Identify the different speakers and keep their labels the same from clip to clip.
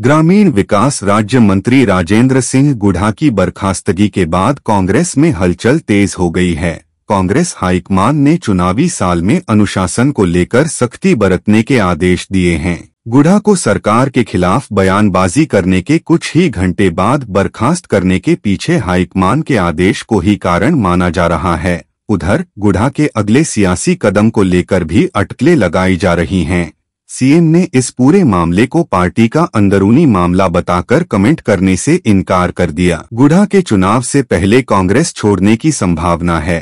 Speaker 1: ग्रामीण विकास राज्य मंत्री राजेंद्र सिंह गुढ़ा की बर्खास्तगी के बाद कांग्रेस में हलचल तेज हो गई है कांग्रेस हाईकमान ने चुनावी साल में अनुशासन को लेकर सख्ती बरतने के आदेश दिए हैं गुढ़ा को सरकार के खिलाफ बयानबाजी करने के कुछ ही घंटे बाद बर्खास्त करने के पीछे हाईकमान के आदेश को ही कारण माना जा रहा है उधर गुढ़ा के अगले सियासी कदम को लेकर भी अटकलें लगाई जा रही हैं सीएम ने इस पूरे मामले को पार्टी का अंदरूनी मामला बताकर कमेंट करने से इनकार कर दिया गुढ़ा के चुनाव से पहले कांग्रेस छोड़ने की संभावना है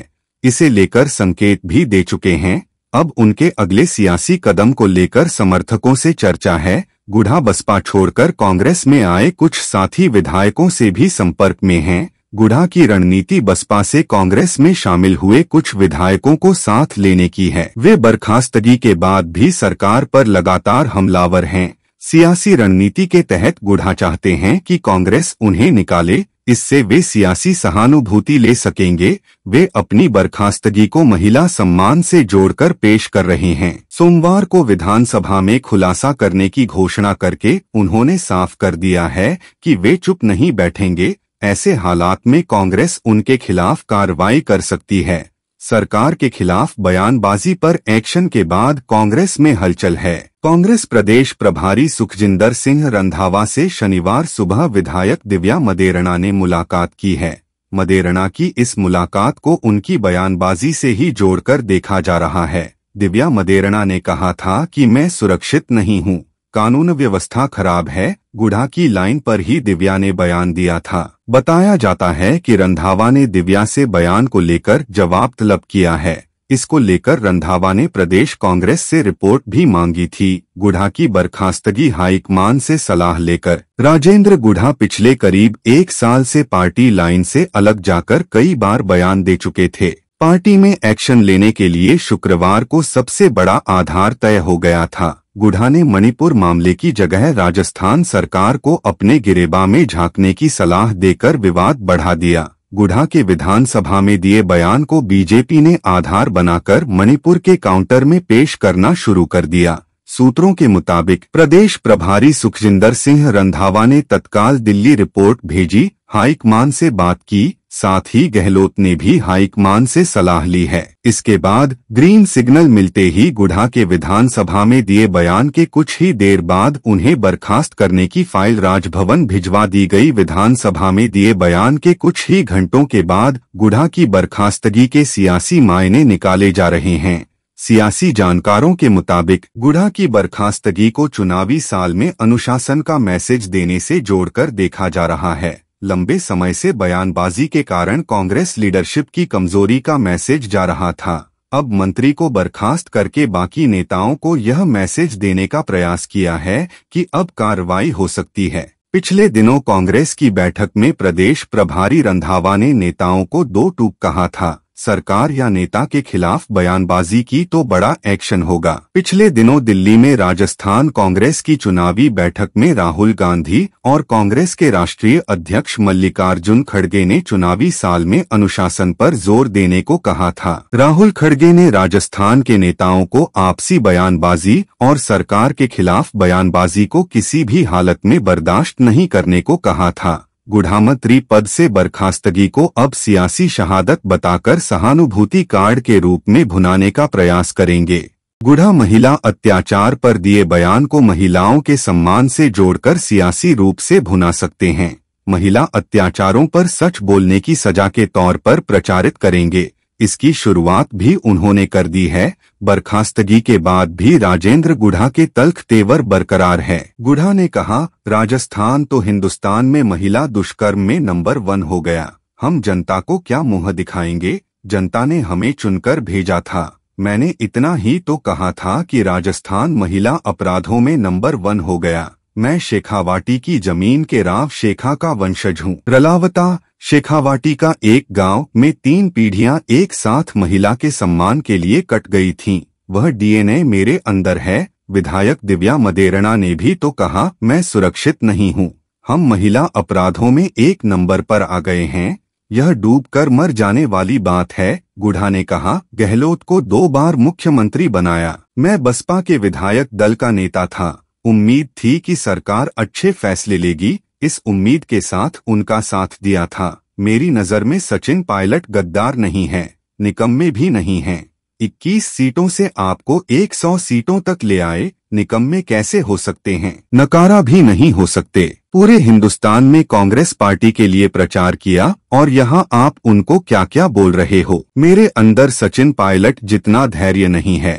Speaker 1: इसे लेकर संकेत भी दे चुके हैं अब उनके अगले सियासी कदम को लेकर समर्थकों से चर्चा है गुढ़ा बसपा छोड़कर कांग्रेस में आए कुछ साथी विधायकों से भी संपर्क में हैं गुढ़ा की रणनीति बसपा से कांग्रेस में शामिल हुए कुछ विधायकों को साथ लेने की है वे बर्खास्तगी के बाद भी सरकार पर लगातार हमलावर हैं सियासी रणनीति के तहत गुढ़ा चाहते हैं कि कांग्रेस उन्हें निकाले इससे वे सियासी सहानुभूति ले सकेंगे वे अपनी बर्खास्तगी को महिला सम्मान से जोड़कर पेश कर रहे हैं सोमवार को विधानसभा में खुलासा करने की घोषणा करके उन्होंने साफ कर दिया है कि वे चुप नहीं बैठेंगे ऐसे हालात में कांग्रेस उनके खिलाफ कार्रवाई कर सकती है सरकार के खिलाफ बयानबाजी पर एक्शन के बाद कांग्रेस में हलचल है कांग्रेस प्रदेश प्रभारी सुखजिंदर सिंह रंधावा से शनिवार सुबह विधायक दिव्या मदेरणा ने मुलाकात की है मदेरणा की इस मुलाकात को उनकी बयानबाजी से ही जोड़कर देखा जा रहा है दिव्या मदेरणा ने कहा था कि मैं सुरक्षित नहीं हूँ कानून व्यवस्था खराब है गुढ़ा की लाइन पर ही दिव्या ने बयान दिया था बताया जाता है कि रंधावा ने दिव्या से बयान को लेकर जवाब तलब किया है इसको लेकर रंधावा ने प्रदेश कांग्रेस से रिपोर्ट भी मांगी थी गुढ़ा की बर्खास्तगी हाईकमान से सलाह लेकर राजेंद्र गुढ़ा पिछले करीब एक साल से पार्टी लाइन से अलग जाकर कई बार बयान दे चुके थे पार्टी में एक्शन लेने के लिए शुक्रवार को सबसे बड़ा आधार तय हो गया था गुढ़ा ने मणिपुर मामले की जगह राजस्थान सरकार को अपने गिरेबा में झांकने की सलाह देकर विवाद बढ़ा दिया गुढ़ा के विधानसभा में दिए बयान को बीजेपी ने आधार बनाकर मणिपुर के काउंटर में पेश करना शुरू कर दिया सूत्रों के मुताबिक प्रदेश प्रभारी सुखजिंदर सिंह रंधावा ने तत्काल दिल्ली रिपोर्ट भेजी हाईकमान से बात की साथ ही गहलोत ने भी हाईकमान से सलाह ली है इसके बाद ग्रीन सिग्नल मिलते ही गुढ़ा के विधानसभा में दिए बयान के कुछ ही देर बाद उन्हें बर्खास्त करने की फाइल राजभवन भिजवा दी गई विधानसभा में दिए बयान के कुछ ही घंटों के बाद गुढ़ा की बर्खास्तगी के सियासी मायने निकाले जा रहे हैं सियासी जानकारों के मुताबिक गुढ़ा की बर्खास्तगी को चुनावी साल में अनुशासन का मैसेज देने से जोड़कर देखा जा रहा है लंबे समय से बयानबाजी के कारण कांग्रेस लीडरशिप की कमजोरी का मैसेज जा रहा था अब मंत्री को बर्खास्त करके बाकी नेताओं को यह मैसेज देने का प्रयास किया है कि अब कार्रवाई हो सकती है पिछले दिनों कांग्रेस की बैठक में प्रदेश प्रभारी रंधावा ने नेताओं को दो टूक कहा था सरकार या नेता के खिलाफ बयानबाजी की तो बड़ा एक्शन होगा पिछले दिनों दिल्ली में राजस्थान कांग्रेस की चुनावी बैठक में राहुल गांधी और कांग्रेस के राष्ट्रीय अध्यक्ष मल्लिकार्जुन खड़गे ने चुनावी साल में अनुशासन पर जोर देने को कहा था राहुल खड़गे ने राजस्थान के नेताओं को आपसी बयानबाजी और सरकार के खिलाफ बयानबाजी को किसी भी हालत में बर्दाश्त नहीं करने को कहा था गुढ़ामत्री पद से बर्खास्तगी को अब सियासी शहादत बताकर सहानुभूति कार्ड के रूप में भुनाने का प्रयास करेंगे गुढ़ा महिला अत्याचार पर दिए बयान को महिलाओं के सम्मान से जोड़कर सियासी रूप से भुना सकते हैं महिला अत्याचारों पर सच बोलने की सजा के तौर पर प्रचारित करेंगे इसकी शुरुआत भी उन्होंने कर दी है बर्खास्तगी के बाद भी राजेंद्र गुढ़ा के तल्ख तेवर बरकरार है गुढ़ा ने कहा राजस्थान तो हिंदुस्तान में महिला दुष्कर्म में नंबर वन हो गया हम जनता को क्या मुंह दिखाएंगे जनता ने हमें चुनकर भेजा था मैंने इतना ही तो कहा था कि राजस्थान महिला अपराधों में नंबर वन हो गया मैं शेखावाटी की जमीन के राव शेखा का वंशज हूँ रलावता शेखावाटी का एक गांव में तीन पीढ़ियां एक साथ महिला के सम्मान के लिए कट गई थीं। वह डीएनए मेरे अंदर है विधायक दिव्या मदेरणा ने भी तो कहा मैं सुरक्षित नहीं हूँ हम महिला अपराधों में एक नंबर पर आ गए हैं यह डूबकर मर जाने वाली बात है गुढ़ा ने कहा गहलोत को दो बार मुख्यमंत्री बनाया मैं बसपा के विधायक दल का नेता था उम्मीद थी कि सरकार अच्छे फैसले लेगी इस उम्मीद के साथ उनका साथ दिया था मेरी नज़र में सचिन पायलट गद्दार नहीं है निकम्मे भी नहीं है 21 सीटों से आपको 100 सीटों तक ले आए निकम्मे कैसे हो सकते हैं नकारा भी नहीं हो सकते पूरे हिंदुस्तान में कांग्रेस पार्टी के लिए प्रचार किया और यहाँ आप उनको क्या क्या बोल रहे हो मेरे अंदर सचिन पायलट जितना धैर्य नहीं है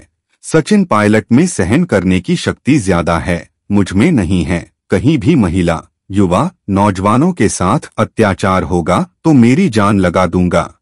Speaker 1: सचिन पायलट में सहन करने की शक्ति ज्यादा है मुझ में नहीं है कहीं भी महिला युवा नौजवानों के साथ अत्याचार होगा तो मेरी जान लगा दूंगा